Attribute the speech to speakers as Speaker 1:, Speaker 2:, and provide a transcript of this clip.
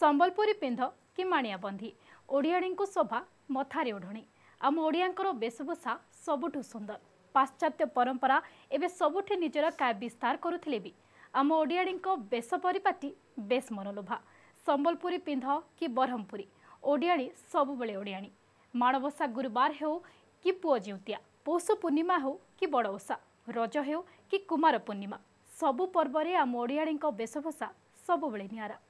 Speaker 1: ସମ୍ବଲପୁରୀ ପିନ୍ଧ କି ମାଣିଆ ବନ୍ଧି ଓଡ଼ିଆଣୀଙ୍କୁ ଶୋଭା ମଥାରେ ଓଢ଼ଣୀ ଆମ ଓଡ଼ିଆଙ୍କର ବେଶଭୂଷା ସବୁଠୁ ସୁନ୍ଦର ପାଶ୍ଚାତ୍ୟ ପରମ୍ପରା ଏବେ ସବୁଠି ନିଜର କାୟ ବିସ୍ତାର କରୁଥିଲେ ବି ଆମ ଓଡ଼ିଆଣୀଙ୍କ ବେଶ ପରିପାଟି ବେଶ ମନଲୋଭା ସମ୍ବଲପୁରୀ ପିନ୍ଧ କି ବ୍ରହ୍ମପୁରୀ ଓଡ଼ିଆଣୀ ସବୁବେଳେ ଓଡ଼ିଆଣୀ ମାଣବସା ଗୁରୁବାର ହେଉ କି ପୁଅ ଜିଉଁତିଆ ପୌଷ ପୂର୍ଣ୍ଣିମା ହେଉ କି ବଡ଼ ଓଷା ରଜ ହେଉ କି କୁମାର ପୂର୍ଣ୍ଣିମା ସବୁ ପର୍ବରେ ଆମ ଓଡ଼ିଆଣୀଙ୍କ ବେଶଭୂଷା ସବୁବେଳେ ନିଆରା